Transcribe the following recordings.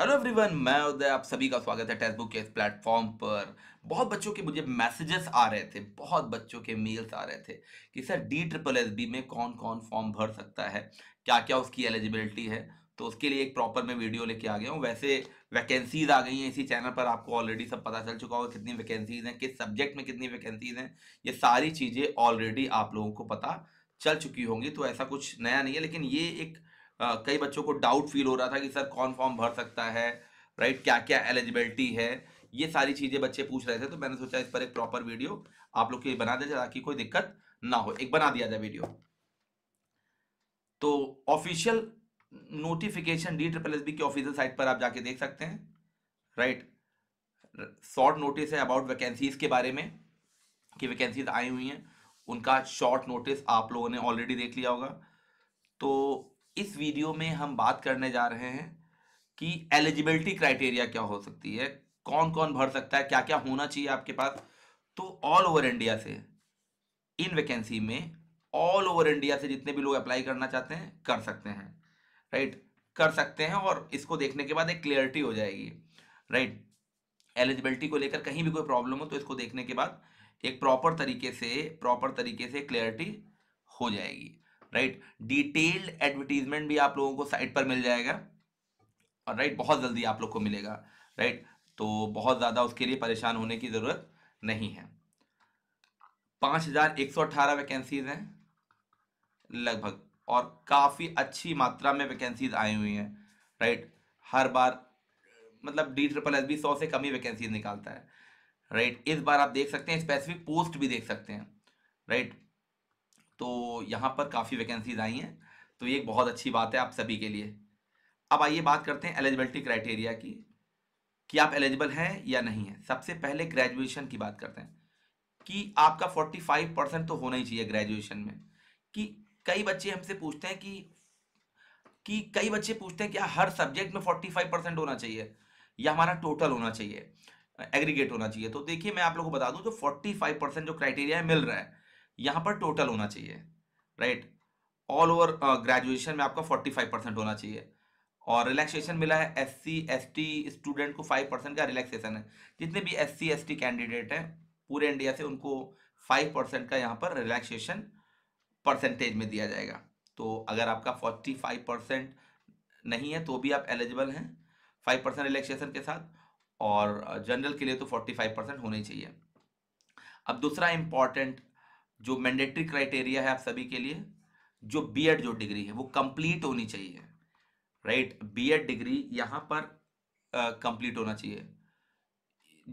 hello everyone मैं उदय आप सभी का स्वागत है बुक के इस प्लेटफॉर्म पर बहुत बच्चों के मुझे मैसेजेस आ रहे थे बहुत बच्चों के मेल्स आ रहे थे कि sir D triple S B में कौन कौन फॉर्म भर सकता है क्या क्या उसकी एलिजिबिलिटी है तो उसके लिए एक प्रॉपर मैं वीडियो लेके आ गया हूँ वैसे वैकेंसीज आ गई हैं इसी चैनल पर आपको ऑलरेडी सब पता चल चुका होगा कितनी वैकेंसीज हैं किस सब्जेक्ट में कितनी वैकेंसीज हैं ये सारी चीज़ें ऑलरेडी आप लोगों को पता चल चुकी होंगी तो ऐसा कुछ नया नहीं है लेकिन ये एक कई बच्चों को डाउट फील हो रहा था कि सर कौन फॉर्म भर सकता है राइट क्या क्या एलिजिबिलिटी है ये सारी चीज़ें बच्चे पूछ रहे थे तो मैंने सोचा इस पर एक प्रॉपर वीडियो आप लोग के लिए बना दे ताकि कोई दिक्कत ना हो एक बना दिया जाए वीडियो तो official notification D triple S B की ऑफिशियल साइट पर आप जाके देख सकते हैं राइट शॉर्ट नोटिस है अबाउट वैकेंसीज के बारे में कि वैकेंसीज आई हुई हैं उनका शॉर्ट नोटिस आप लोगों ने ऑलरेडी देख लिया होगा तो इस वीडियो में हम बात करने जा रहे हैं कि एलिजिबिलिटी क्राइटेरिया क्या हो सकती है कौन कौन भर सकता है क्या क्या होना चाहिए आपके पास तो ऑल ओवर इंडिया से इन वैकेंसी में ऑल ओवर इंडिया से जितने भी लोग अप्लाई करना चाहते हैं कर सकते हैं राइट कर सकते हैं और इसको देखने के बाद एक क्लियरिटी हो जाएगी राइट एलिजिबिलिटी को लेकर कहीं भी कोई प्रॉब्लम हो तो इसको देखने के बाद एक प्रॉपर तरीके से प्रॉपर तरीके से क्लियरिटी हो जाएगी राइट डिटेल्ड एडवर्टीजमेंट भी आप लोगों को साइट पर मिल जाएगा और राइट बहुत जल्दी आप लोग को मिलेगा राइट तो बहुत ज़्यादा उसके लिए परेशान होने की ज़रूरत नहीं है पाँच हज़ार एक सौ अट्ठारह वैकेंसीज हैं लगभग और काफ़ी अच्छी मात्रा में वैकेंसीज आई हुई हैं राइट हर बार मतलब डी ट्रिपल एस बी सौ से कम ही वैकेंसीज निकालता है राइट इस बार आप देख सकते हैं स्पेसिफिक पोस्ट भी देख सकते हैं राइट तो यहाँ पर काफ़ी वैकेंसीज आई हैं तो ये एक बहुत अच्छी बात है आप सभी के लिए अब आइए बात करते हैं एलिजिबिलिटी क्राइटेरिया की कि आप एलिजिबल हैं या नहीं है सबसे पहले ग्रेजुएशन की बात करते हैं कि आपका 45 परसेंट तो होना ही चाहिए ग्रेजुएशन में कि कई बच्चे हमसे पूछते हैं कि कि कई बच्चे पूछते हैं कि हर सब्जेक्ट में 45 परसेंट होना चाहिए या हमारा टोटल होना चाहिए एग्रीगेट होना चाहिए तो देखिए मैं आप लोगों को बता दूं जो 45 परसेंट जो क्राइटेरिया मिल रहा है यहाँ पर टोटल होना चाहिए राइट ऑल ओवर ग्रेजुएशन में आपका फोर्टी फाइव परसेंट होना चाहिए और रिलैक्सेशन मिला है S C S T student को फाइव परसेंट का रिलैक्सेशन है जितने भी S C S T candidate हैं पूरे इंडिया से उनको फाइव परसेंट का यहाँ पर रिलैक्सेशन परसेंटेज में दिया जाएगा तो अगर आपका फोर्टी फाइव परसेंट नहीं है तो भी आप एलिजिबल हैं फाइव परसेंट रिलैक्सेशन के साथ और जनरल के लिए तो फोर्टी फाइव परसेंट होना ही चाहिए अब दूसरा इम्पॉर्टेंट जो मैंडेटरी क्राइटेरिया है आप सभी के लिए जो बीएड जो डिग्री है वो कंप्लीट होनी चाहिए राइट बीएड डिग्री यहाँ पर कंप्लीट होना चाहिए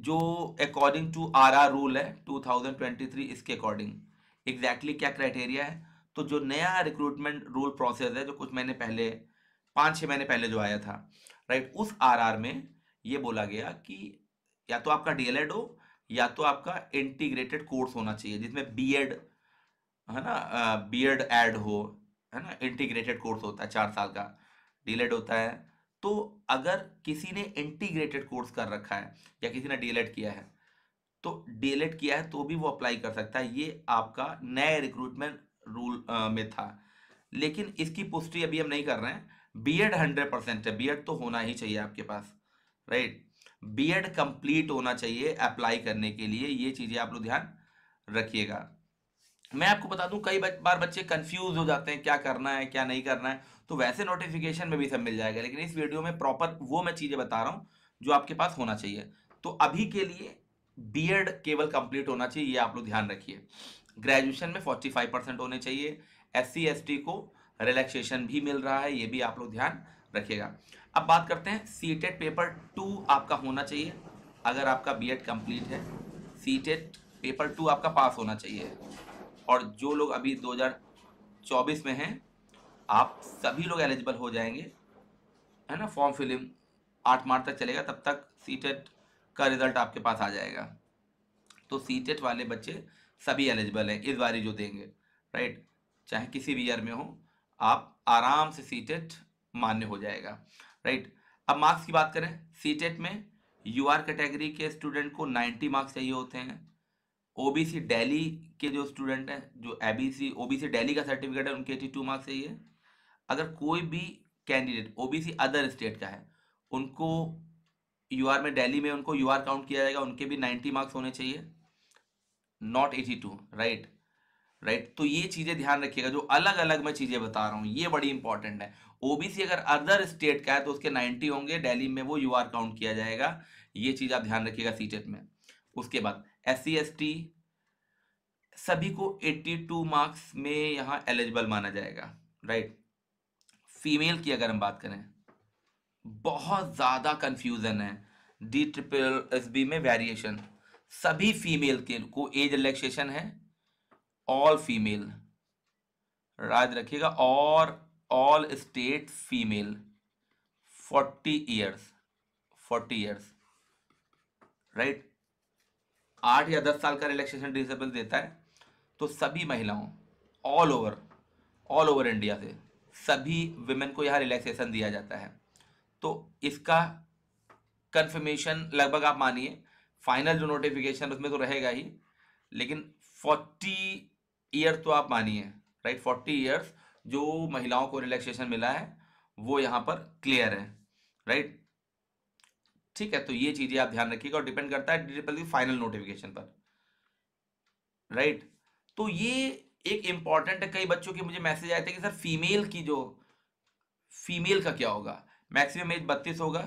जो अकॉर्डिंग टू आरआर रूल है 2023 इसके अकॉर्डिंग एग्जैक्टली exactly क्या क्राइटेरिया है तो जो नया रिक्रूटमेंट रूल प्रोसेस है जो कुछ महीने पहले पाँच छः महीने पहले जो आया था राइट उस आर में ये बोला गया कि या तो आपका डीएलएड हो या तो आपका इंटीग्रेटेड कोर्स होना चाहिए जिसमें बीएड है ना बीएड एड हो है ना इंटीग्रेटेड कोर्स होता है चार साल का डीएलएड e होता है तो अगर किसी ने इंटीग्रेटेड कोर्स कर रखा है या किसी ने डीएलएड e किया है तो डीएलएड e किया है तो भी वो अप्लाई कर सकता है ये आपका नए रिक्रूटमेंट रूल में था लेकिन इसकी पुष्टि अभी हम नहीं कर रहे हैं बीएड हंड्रेड परसेंट है बीएड तो होना ही चाहिए आपके पास राइट बीएड कंप्लीट होना चाहिए अप्लाई करने के लिए ये चीज़ें आप लोग ध्यान रखिएगा मैं आपको बता दूं कई बार बच्चे कंफ्यूज हो जाते हैं क्या करना है क्या नहीं करना है तो वैसे नोटिफिकेशन में भी सब मिल जाएगा लेकिन इस वीडियो में प्रॉपर वो मैं चीज़ें बता रहा हूं जो आपके पास होना चाहिए तो अभी के लिए बी केवल कंप्लीट होना चाहिए ये आप लोग ध्यान रखिए ग्रेजुएशन में फोर्टी परसेंट होने चाहिए एस सी को रिलैक्सेशन भी मिल रहा है ये भी आप लोग ध्यान रखिएगा अब बात करते हैं सी टेट पेपर टू आपका होना चाहिए अगर आपका बी एड है सी पेपर टू आपका पास होना चाहिए और जो लोग अभी 2024 में हैं आप सभी लोग एलिजिबल हो जाएंगे है ना फॉर्म फिलिंग आठ मार्च तक चलेगा तब तक सी टेट का रिज़ल्ट आपके पास आ जाएगा तो सी टेट वाले बच्चे सभी एलिजिबल हैं इस बारी जो देंगे राइट चाहे किसी भी ईयर में हो आप आराम से सी टेट मान्य हो जाएगा राइट अब मार्क्स की बात करें सीटेट e में यू आर कैटेगरी के स्टूडेंट को 90 मार्क्स चाहिए होते हैं ओबीसी दिल्ली के जो स्टूडेंट हैं जो एबीसी ओबीसी दिल्ली का सर्टिफिकेट है उनके एटी टू मार्क्स चाहिए अगर कोई भी कैंडिडेट ओबीसी अदर स्टेट का है उनको यू में दिल्ली में उनको यू काउंट किया जाएगा उनके भी नाइन्टी मार्क्स होने चाहिए not eighty two right right तो ये चीजें ध्यान रखिएगा जो अलग अलग मैं चीजें बता रहा हूँ ये बड़ी इंपॉर्टेंट है ओबीसी अगर अदर स्टेट का है तो उसके 90 होंगे दिल्ली में वो यूआर काउंट किया जाएगा ये चीज आप ध्यान रखिएगा सीटेट e में उसके बाद एस सी सभी को 82 मार्क्स में यहाँ एलिजिबल माना जाएगा राइट फीमेल की अगर हम बात करें बहुत ज़्यादा कंफ्यूजन है डी ट्रिपल एस बी में वेरिएशन सभी फीमेल के को एज रिलैक्सेशन है ऑल फीमेल याद रखिएगा और all state female forty years forty years right आठ या दस साल का रिलैक्सेशन डिसेबल देता है तो सभी महिलाओं all over all over India से सभी वुमेन को यहाँ रिलैक्सेशन दिया जाता है तो इसका कन्फर्मेशन लगभग आप मानिए फाइनल जो नोटिफिकेशन उसमें तो रहेगा ही लेकिन फोर्टी ईयर तो आप मानिए राइट फोर्टी ईयर्स जो महिलाओं को रिलैक्सेशन मिला है वो यहाँ पर क्लियर है राइट ठीक है तो ये चीज़ें आप ध्यान रखिएगा और डिपेंड करता है ट्रिपल फाइनल नोटिफिकेशन पर राइट तो ये एक इंपॉर्टेंट है कई बच्चों के मुझे मैसेज आए थे कि सर फीमेल की जो फीमेल का क्या होगा मैक्सिमम एज बत्तीस होगा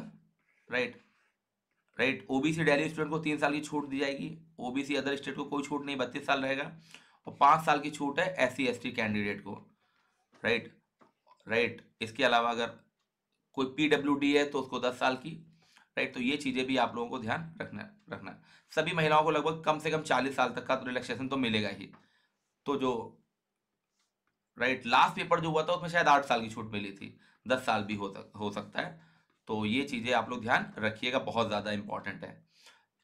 right right OBC Delhi student को तीन साल की छूट दी जाएगी ओबीसी अदर स्टेट को कोई छूट नहीं बत्तीस साल रहेगा तो पांच साल की छूट है एस सी कैंडिडेट को राइट राइट इसके अलावा अगर कोई पी है तो उसको दस साल की राइट तो ये चीज़ें भी आप लोगों को ध्यान रखना रखना सभी महिलाओं को लगभग कम से कम चालीस साल तक का तो रिलैक्सेशन तो मिलेगा ही तो जो राइट लास्ट पेपर जो हुआ था उसमें शायद आठ साल की छूट मिली थी दस साल भी हो सक हो सकता है तो ये चीज़ें आप लोग ध्यान रखिएगा बहुत ज़्यादा इंपॉर्टेंट है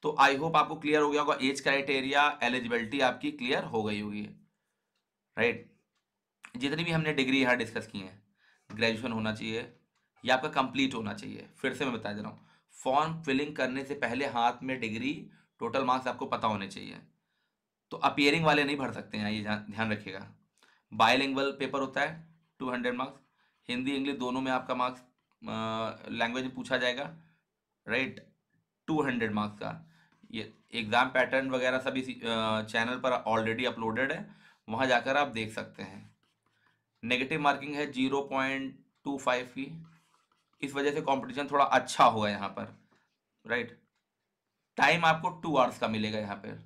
तो आई होप आपको क्लियर हो गया होगा एज क्राइटेरिया एलिजिबिलिटी आपकी क्लियर हो गई होगी राइट जितनी भी हमने डिग्री यहाँ डिस्कस की है ग्रेजुएशन होना चाहिए या आपका कंप्लीट होना चाहिए फिर से मैं बता दे रहा हूँ फॉर्म फिलिंग करने से पहले हाथ में डिग्री टोटल मार्क्स आपको पता होने चाहिए तो अपियरिंग वाले नहीं भर सकते हैं ये ध्यान रखिएगा बायलिंगुअल पेपर होता है two hundred marks Hindi English दोनों में आपका मार्क्स लैंग्वेज पूछा जाएगा राइट टू हंड्रेड मार्क्स का ये एग्ज़ाम पैटर्न वगैरह सभी चैनल पर ऑलरेडी अपलोडेड है वहाँ जाकर आप देख सकते हैं नेगेटिव मार्किंग है जीरो पॉइंट टू फाइव की इस वजह से कंपटीशन थोड़ा अच्छा होगा यहाँ पर राइट टाइम आपको टू आवर्स का मिलेगा यहाँ पर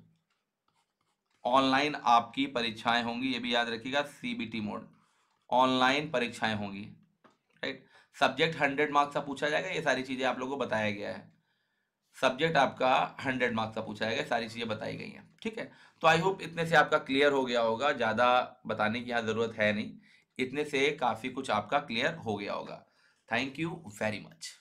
ऑनलाइन आपकी परीक्षाएं होंगी ये भी याद रखिएगा सीबीटी मोड ऑनलाइन परीक्षाएं होंगी राइट सब्जेक्ट हंड्रेड मार्क्स का पूछा जाएगा ये सारी चीज़ें आप लोगों को बताया गया है सब्जेक्ट आपका हंड्रेड मार्क्स का पूछा जाएगा सारी चीज़ें बताई गई हैं ठीक है तो आई होप इतने से आपका क्लियर हो गया होगा ज़्यादा बताने की यहाँ ज़रूरत है नहीं इतने से काफ़ी कुछ आपका क्लियर हो गया होगा थैंक यू वेरी मच